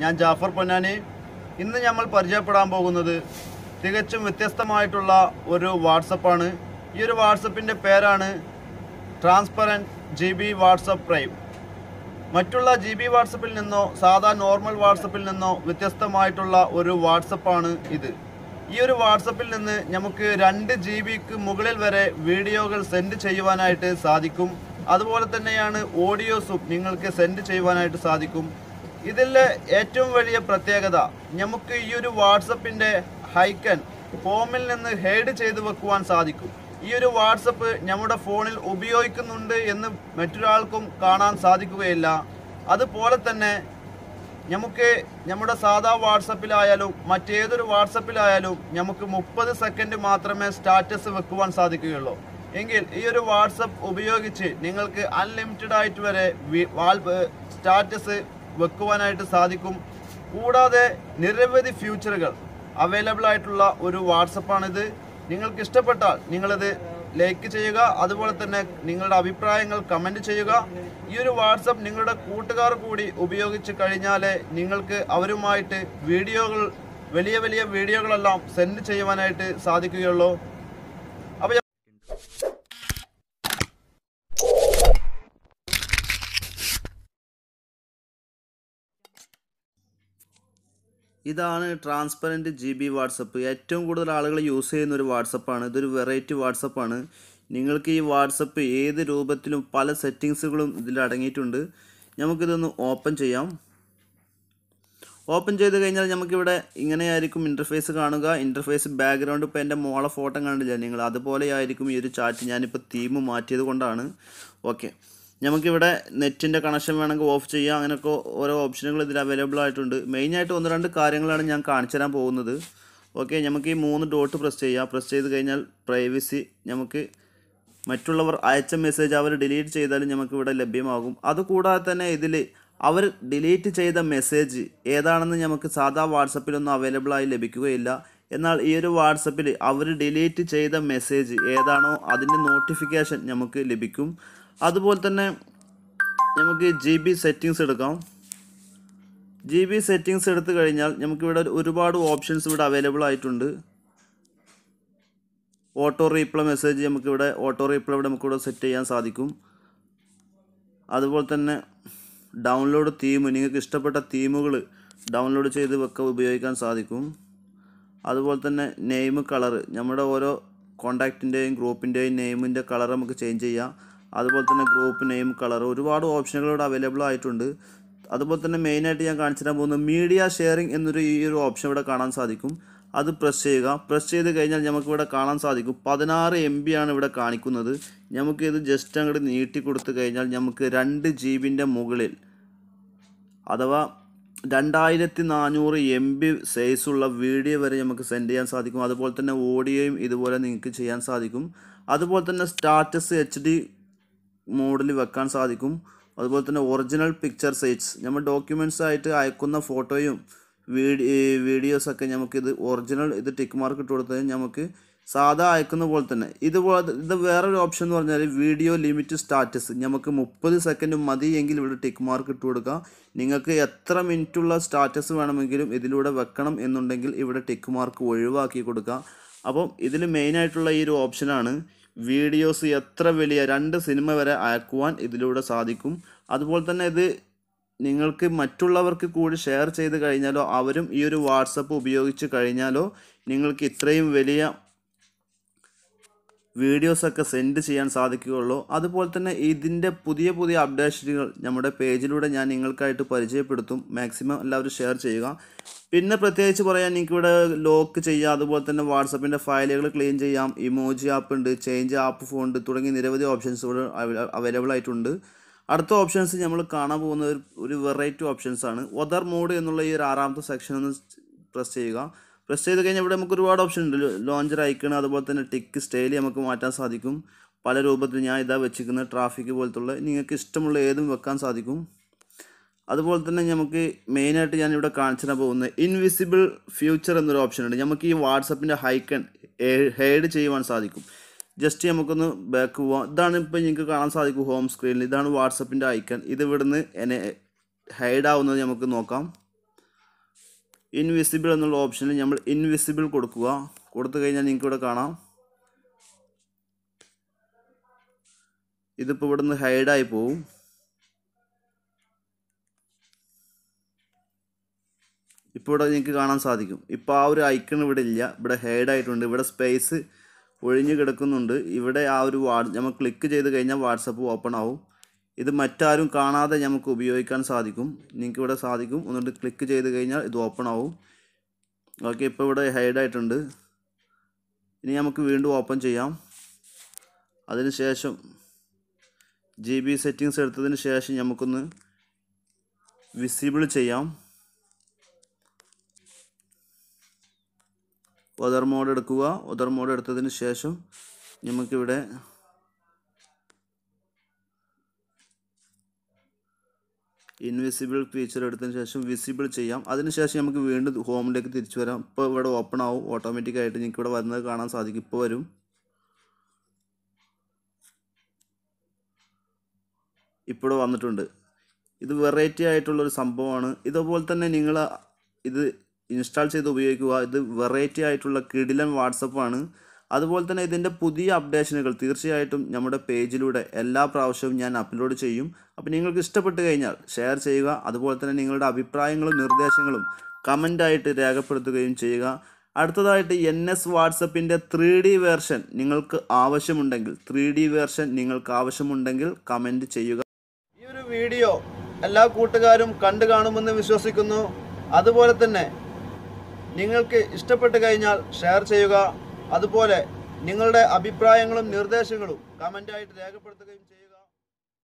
ഞാൻ ജാഫർ പൊന്നാനി ഇന്ന് നമ്മൾ പരിചയപ്പെടാൻ പോകുന്നത് തികച്ചും വ്യത്യസ്തമായിട്ടുള്ള ഒരു വാട്സപ്പാണ് ഈ ഒരു വാട്സപ്പിൻ്റെ പേരാണ് transparent G B WhatsApp prime മറ്റുള്ള ജി ബി വാട്സപ്പിൽ നിന്നോ സാധാ നോർമൽ വാട്സപ്പിൽ നിന്നോ വ്യത്യസ്തമായിട്ടുള്ള ഒരു വാട്സപ്പാണ് ഇത് ഈ ഒരു വാട്സപ്പിൽ നിന്ന് നമുക്ക് രണ്ട് ജി ബിക്ക് മുകളിൽ വരെ വീഡിയോകൾ സെൻഡ് ചെയ്യുവാനായിട്ട് സാധിക്കും അതുപോലെ തന്നെയാണ് ഓഡിയോസും നിങ്ങൾക്ക് സെൻഡ് ചെയ്യുവാനായിട്ട് സാധിക്കും ഇതിലെ ഏറ്റവും വലിയ പ്രത്യേകത നമുക്ക് ഈ ഒരു വാട്സപ്പിൻ്റെ ഹൈക്കൻ ഫോമിൽ നിന്ന് ഹെയ്ഡ് ചെയ്ത് വെക്കുവാൻ സാധിക്കും ഈ ഒരു വാട്സപ്പ് നമ്മുടെ ഫോണിൽ ഉപയോഗിക്കുന്നുണ്ട് എന്ന് മറ്റൊരാൾക്കും കാണാൻ സാധിക്കുകയില്ല അതുപോലെ തന്നെ നമുക്ക് നമ്മുടെ സാധാ വാട്സപ്പിലായാലും മറ്റേതൊരു വാട്സപ്പിലായാലും നമുക്ക് മുപ്പത് സെക്കൻഡ് മാത്രമേ സ്റ്റാറ്റസ് വെക്കുവാൻ സാധിക്കുകയുള്ളൂ എങ്കിൽ ഈ ഒരു വാട്സപ്പ് ഉപയോഗിച്ച് നിങ്ങൾക്ക് അൺലിമിറ്റഡ് ആയിട്ട് വരെ സ്റ്റാറ്റസ് വെക്കുവാനായിട്ട് സാധിക്കും കൂടാതെ നിരവധി ഫ്യൂച്ചറുകൾ അവൈലബിൾ ആയിട്ടുള്ള ഒരു വാട്സപ്പാണിത് നിങ്ങൾക്ക് ഇഷ്ടപ്പെട്ടാൽ നിങ്ങളിത് ലൈക്ക് ചെയ്യുക അതുപോലെ തന്നെ നിങ്ങളുടെ അഭിപ്രായങ്ങൾ കമൻ്റ് ചെയ്യുക ഈ ഒരു വാട്സപ്പ് നിങ്ങളുടെ കൂട്ടുകാർ കൂടി ഉപയോഗിച്ച് കഴിഞ്ഞാൽ നിങ്ങൾക്ക് അവരുമായിട്ട് വീഡിയോകൾ വലിയ വലിയ വീഡിയോകളെല്ലാം സെൻഡ് ചെയ്യുവാനായിട്ട് സാധിക്കുകയുള്ളൂ ഇതാണ് ട്രാൻസ്പെറൻറ്റ് ജി ബി വാട്സപ്പ് ഏറ്റവും കൂടുതൽ ആളുകൾ യൂസ് ചെയ്യുന്ന ഒരു വാട്സപ്പാണ് ഇതൊരു വെറൈറ്റി വാട്സപ്പാണ് നിങ്ങൾക്ക് ഈ വാട്സപ്പ് ഏത് രൂപത്തിലും പല സെറ്റിങ്സുകളും ഇതിൽ അടങ്ങിയിട്ടുണ്ട് നമുക്കിതൊന്ന് ഓപ്പൺ ചെയ്യാം ഓപ്പൺ ചെയ്ത് കഴിഞ്ഞാൽ നമുക്കിവിടെ ഇങ്ങനെയായിരിക്കും ഇൻ്റർഫേസ് കാണുക ഇൻ്റർഫേസ് ബാക്ക്ഗ്രൗണ്ട് ഇപ്പോൾ എൻ്റെ മോളെ ഫോട്ടോ കണ്ടില്ല നിങ്ങൾ അതുപോലെയായിരിക്കും ഈ ഒരു ചാറ്റ് ഞാനിപ്പോൾ തീം മാറ്റിയത് കൊണ്ടാണ് ഓക്കെ നമുക്കിവിടെ നെറ്റിൻ്റെ കണക്ഷൻ വേണമെങ്കിൽ ഓഫ് ചെയ്യാം അങ്ങനെയൊക്കെ ഓരോ ഓപ്ഷനുകൾ ഇതിൽ അവൈലബിൾ ആയിട്ടുണ്ട് മെയിനായിട്ട് ഒന്ന് രണ്ട് കാര്യങ്ങളാണ് ഞാൻ കാണിച്ചു തരാൻ പോകുന്നത് ഓക്കെ നമുക്ക് ഈ മൂന്ന് ഡോട്ട് പ്രസ് ചെയ്യുക പ്രസ് ചെയ്ത് കഴിഞ്ഞാൽ പ്രൈവസി നമുക്ക് മറ്റുള്ളവർ അയച്ച മെസ്സേജ് അവർ ഡിലീറ്റ് ചെയ്താലും നമുക്കിവിടെ ലഭ്യമാകും അതുകൂടാതെ തന്നെ ഇതിൽ അവർ ഡിലീറ്റ് ചെയ്ത മെസ്സേജ് ഏതാണെന്ന് നമുക്ക് സാധാ വാട്സപ്പിലൊന്നും അവൈലബിളായി ആയി ലഭിക്കുകയില്ല എന്നാൽ ഈ ഒരു വാട്സപ്പിൽ അവർ ഡിലീറ്റ് ചെയ്ത മെസ്സേജ് ഏതാണോ അതിൻ്റെ നോട്ടിഫിക്കേഷൻ നമുക്ക് ലഭിക്കും അതുപോലെ തന്നെ നമുക്ക് ജി ബി സെറ്റിങ്സ് എടുക്കാം ജി ബി സെറ്റിങ്സ് എടുത്തു കഴിഞ്ഞാൽ നമുക്കിവിടെ ഒരുപാട് ഓപ്ഷൻസ് ഇവിടെ അവൈലബിൾ ആയിട്ടുണ്ട് ഓട്ടോ റീപ്ലൈ മെസ്സേജ് നമുക്കിവിടെ ഓട്ടോ റീപ്ലൈ ഇവിടെ നമുക്കിവിടെ സെറ്റ് ചെയ്യാൻ സാധിക്കും അതുപോലെ തന്നെ ഡൗൺലോഡ് തീം നിങ്ങൾക്ക് ഇഷ്ടപ്പെട്ട തീമുകൾ ഡൗൺലോഡ് ചെയ്ത് വെക്കാൻ ഉപയോഗിക്കാൻ സാധിക്കും അതുപോലെ തന്നെ നെയിം കളർ നമ്മുടെ ഓരോ കോണ്ടാക്റ്റിൻ്റെയും ഗ്രൂപ്പിൻ്റെയും നെയിമിൻ്റെ കളർ നമുക്ക് ചേഞ്ച് ചെയ്യാം അതുപോലെ തന്നെ ഗ്രൂപ്പ് നെയിം കളർ ഒരുപാട് ഓപ്ഷനുകൾ ഇവിടെ അവൈലബിൾ ആയിട്ടുണ്ട് അതുപോലെ തന്നെ മെയിനായിട്ട് ഞാൻ കാണിച്ചു തരാൻ പോകുന്നത് മീഡിയ ഷെയറിംഗ് എന്നൊരു ഈ ഒരു ഓപ്ഷൻ ഇവിടെ കാണാൻ സാധിക്കും അത് പ്രസ് ചെയ്യുക പ്രസ് ചെയ്ത് കഴിഞ്ഞാൽ നമുക്കിവിടെ കാണാൻ സാധിക്കും പതിനാറ് എം ബി ആണ് ഇവിടെ കാണിക്കുന്നത് നമുക്കിത് ജസ്റ്റ് അങ്ങോട്ട് നീട്ടി കൊടുത്തു കഴിഞ്ഞാൽ നമുക്ക് രണ്ട് ജി ബിൻ്റെ മുകളിൽ അഥവാ രണ്ടായിരത്തി നാനൂറ് എം ബി സൈസുള്ള വീഡിയോ വരെ നമുക്ക് സെൻഡ് ചെയ്യാൻ സാധിക്കും അതുപോലെ തന്നെ ഓഡിയോയും ഇതുപോലെ നിങ്ങൾക്ക് ചെയ്യാൻ സാധിക്കും അതുപോലെ തന്നെ സ്റ്റാറ്റസ് എച്ച് ഡി മോഡിൽ വെക്കാൻ സാധിക്കും അതുപോലെ തന്നെ ഒറിജിനൽ പിക്ചർ സൈസ് നമ്മൾ ഡോക്യുമെൻറ്റ്സ് ആയിട്ട് അയക്കുന്ന ഫോട്ടോയും വീഡിയോസൊക്കെ നമുക്കിത് ഒറിജിനൽ ഇത് ടിക്ക് മാർക്ക് ഇട്ട് കൊടുത്താൽ നമുക്ക് സാധാ അയക്കുന്ന പോലെ തന്നെ ഇതുപോലെ ഇത് വേറൊരു ഓപ്ഷൻ എന്ന് പറഞ്ഞാൽ വീഡിയോ ലിമിറ്റ് സ്റ്റാറ്റസ് നമുക്ക് മുപ്പത് സെക്കൻഡ് മതി എങ്കിൽ ഇവിടെ ടിക്ക് മാർക്ക് ഇട്ട് കൊടുക്കാം നിങ്ങൾക്ക് എത്ര മിനിറ്റുള്ള സ്റ്റാറ്റസ് വേണമെങ്കിലും ഇതിലൂടെ വെക്കണം എന്നുണ്ടെങ്കിൽ ഇവിടെ ടിക്ക് മാർക്ക് ഒഴിവാക്കി കൊടുക്കാം അപ്പം ഇതിൽ മെയിനായിട്ടുള്ള ഈ ഒരു ഓപ്ഷനാണ് വീഡിയോസ് എത്ര വലിയ രണ്ട് സിനിമ വരെ അയക്കുവാൻ ഇതിലൂടെ സാധിക്കും അതുപോലെ തന്നെ ഇത് നിങ്ങൾക്ക് മറ്റുള്ളവർക്ക് കൂടി ഷെയർ ചെയ്ത് കഴിഞ്ഞാലോ അവരും ഈ ഒരു വാട്സപ്പ് ഉപയോഗിച്ച് കഴിഞ്ഞാലോ നിങ്ങൾക്ക് ഇത്രയും വലിയ വീഡിയോസൊക്കെ സെൻഡ് ചെയ്യാൻ സാധിക്കുകയുള്ളൂ അതുപോലെ തന്നെ ഇതിൻ്റെ പുതിയ പുതിയ അപ്ഡേഷനുകൾ നമ്മുടെ പേജിലൂടെ ഞാൻ നിങ്ങൾക്കായിട്ട് പരിചയപ്പെടുത്തും മാക്സിമം എല്ലാവരും ഷെയർ ചെയ്യുക പിന്നെ പ്രത്യേകിച്ച് പറയാൻ എനിക്കിവിടെ ലോക്ക് ചെയ്യുക അതുപോലെ തന്നെ വാട്സപ്പിൻ്റെ ഫയലുകൾ ക്ലീൻ ചെയ്യാം ഇമോജി ആപ്പ് ഉണ്ട് ചേഞ്ച് ആപ്പ് ഫോണ്ട് തുടങ്ങി നിരവധി ഓപ്ഷൻസ് ഇവിടെ അവൈലബിൾ ആയിട്ടുണ്ട് അടുത്ത ഓപ്ഷൻസ് നമ്മൾ കാണാൻ പോകുന്ന ഒരു വെറൈറ്റി ഓപ്ഷൻസാണ് ഒതർ മോഡ് എന്നുള്ള ഈ ഒരു ആറാമത്തെ സെക്ഷൻ ഒന്ന് പ്രസ് ചെയ്യുക പ്രസ് ചെയ്ത് കഴിഞ്ഞാൽ ഇവിടെ നമുക്ക് ഒരുപാട് ഓപ്ഷൻ ഉണ്ട് ലോഞ്ചർ ഐക്കൺ അതുപോലെ തന്നെ ടിക്ക് സ്റ്റൈൽ നമുക്ക് മാറ്റാൻ സാധിക്കും പല രൂപത്തിൽ ഞാൻ ഇതാ വെച്ചിരിക്കുന്ന ട്രാഫിക് പോലത്തുള്ള നിങ്ങൾക്ക് ഇഷ്ടമുള്ള ഏതും വെക്കാൻ സാധിക്കും അതുപോലെ തന്നെ നമുക്ക് മെയിനായിട്ട് ഞാനിവിടെ കാണിച്ചു തരാൻ പോകുന്നത് ഇൻവിസിബിൾ ഫ്യൂച്ചർ എന്നൊരു ഓപ്ഷൻ ഉണ്ട് നമുക്ക് ഈ വാട്സപ്പിൻ്റെ ഹൈക്കൺ ഹെയ്ഡ് ചെയ്യുവാൻ സാധിക്കും ജസ്റ്റ് നമുക്കൊന്ന് ബാക്ക് പോവാം ഇതാണ് ഇപ്പോൾ നിങ്ങൾക്ക് കാണാൻ സാധിക്കും ഹോം സ്ക്രീനിൽ ഇതാണ് വാട്സപ്പിൻ്റെ ഐക്കൺ ഇത് ഇവിടുന്ന് എന്നെ ഹൈഡ് ആവുന്നത് നമുക്ക് നോക്കാം ഇൻവിസിബിൾ എന്നുള്ള ഓപ്ഷനിൽ നമ്മൾ ഇൻവിസിബിൾ കൊടുക്കുക കൊടുത്തു കഴിഞ്ഞാൽ നിങ്ങൾക്ക് ഇവിടെ കാണാം ഇതിപ്പോൾ ഇവിടുന്ന് ഹൈഡായി പോവും ഇപ്പോൾ ഇവിടെ നിങ്ങൾക്ക് കാണാൻ സാധിക്കും ഇപ്പോൾ ആ ഒരു ഐക്കൺ ഇവിടെ ഇല്ല ഇവിടെ ആയിട്ടുണ്ട് ഇവിടെ സ്പേസ് ഒഴിഞ്ഞു കിടക്കുന്നുണ്ട് ഇവിടെ ആ ഒരു വാട്സ് നമ്മൾ ക്ലിക്ക് ചെയ്ത് കഴിഞ്ഞാൽ വാട്സപ്പ് ഓപ്പൺ ആവും ഇത് മറ്റാരും കാണാതെ നമുക്ക് ഉപയോഗിക്കാൻ സാധിക്കും നിങ്ങൾക്ക് ഇവിടെ സാധിക്കും ഒന്നുകൊണ്ട് ക്ലിക്ക് ചെയ്ത് കഴിഞ്ഞാൽ ഇത് ഓപ്പൺ ആവും ഓക്കെ ഇപ്പോൾ ഇവിടെ ഹൈഡ് ആയിട്ടുണ്ട് ഇനി നമുക്ക് വീണ്ടും ഓപ്പൺ ചെയ്യാം ശേഷം ജി ബി സെറ്റിങ്സ് എടുത്തതിന് ശേഷം നമുക്കൊന്ന് വിസിബിൾ ചെയ്യാം ഒതർ മോഡ് എടുക്കുക ഒതർ മോഡ് എടുത്തതിന് ശേഷം നമുക്കിവിടെ ഇൻവിസിബിൾ ഫീച്ചർ എടുത്തതിന് ശേഷം വിസിബിൾ ചെയ്യാം അതിനുശേഷം നമുക്ക് വീണ്ടും ഹോമിലേക്ക് തിരിച്ചു വരാം ഇപ്പോൾ ഇവിടെ ഓപ്പൺ ആവും ഓട്ടോമാറ്റിക്കായിട്ട് നിങ്ങൾക്ക് ഇവിടെ വരുന്നത് കാണാൻ സാധിക്കും ഇപ്പോൾ വരും ഇപ്പോൾ വന്നിട്ടുണ്ട് ഇത് വെറൈറ്റി ആയിട്ടുള്ളൊരു സംഭവമാണ് ഇതുപോലെ തന്നെ നിങ്ങൾ ഇത് ഇൻസ്റ്റാൾ ചെയ്ത് ഉപയോഗിക്കുക ഇത് വെറൈറ്റി ആയിട്ടുള്ള കിടിലൻ വാട്സപ്പാണ് അതുപോലെ തന്നെ ഇതിൻ്റെ പുതിയ അപ്ഡേഷനുകൾ തീർച്ചയായിട്ടും നമ്മുടെ പേജിലൂടെ എല്ലാ പ്രാവശ്യവും ഞാൻ അപ്ലോഡ് ചെയ്യും അപ്പോൾ നിങ്ങൾക്ക് ഇഷ്ടപ്പെട്ട് കഴിഞ്ഞാൽ ഷെയർ ചെയ്യുക അതുപോലെ തന്നെ നിങ്ങളുടെ അഭിപ്രായങ്ങളും നിർദ്ദേശങ്ങളും കമൻ്റായിട്ട് രേഖപ്പെടുത്തുകയും ചെയ്യുക അടുത്തതായിട്ട് എൻ എസ് വാട്സപ്പിൻ്റെ ത്രീ ഡി വേർഷൻ നിങ്ങൾക്ക് ആവശ്യമുണ്ടെങ്കിൽ ത്രീ ഡി വേർഷൻ നിങ്ങൾക്ക് ആവശ്യമുണ്ടെങ്കിൽ കമൻറ്റ് ചെയ്യുക ഈ ഒരു വീഡിയോ എല്ലാ കൂട്ടുകാരും കണ്ടു കാണുമെന്ന് വിശ്വസിക്കുന്നു അതുപോലെ തന്നെ നിങ്ങൾക്ക് ഇഷ്ടപ്പെട്ട് കഴിഞ്ഞാൽ ഷെയർ ചെയ്യുക അതുപോലെ നിങ്ങളുടെ അഭിപ്രായങ്ങളും നിർദ്ദേശങ്ങളും കമൻ്റായിട്ട് രേഖപ്പെടുത്തുകയും ചെയ്യും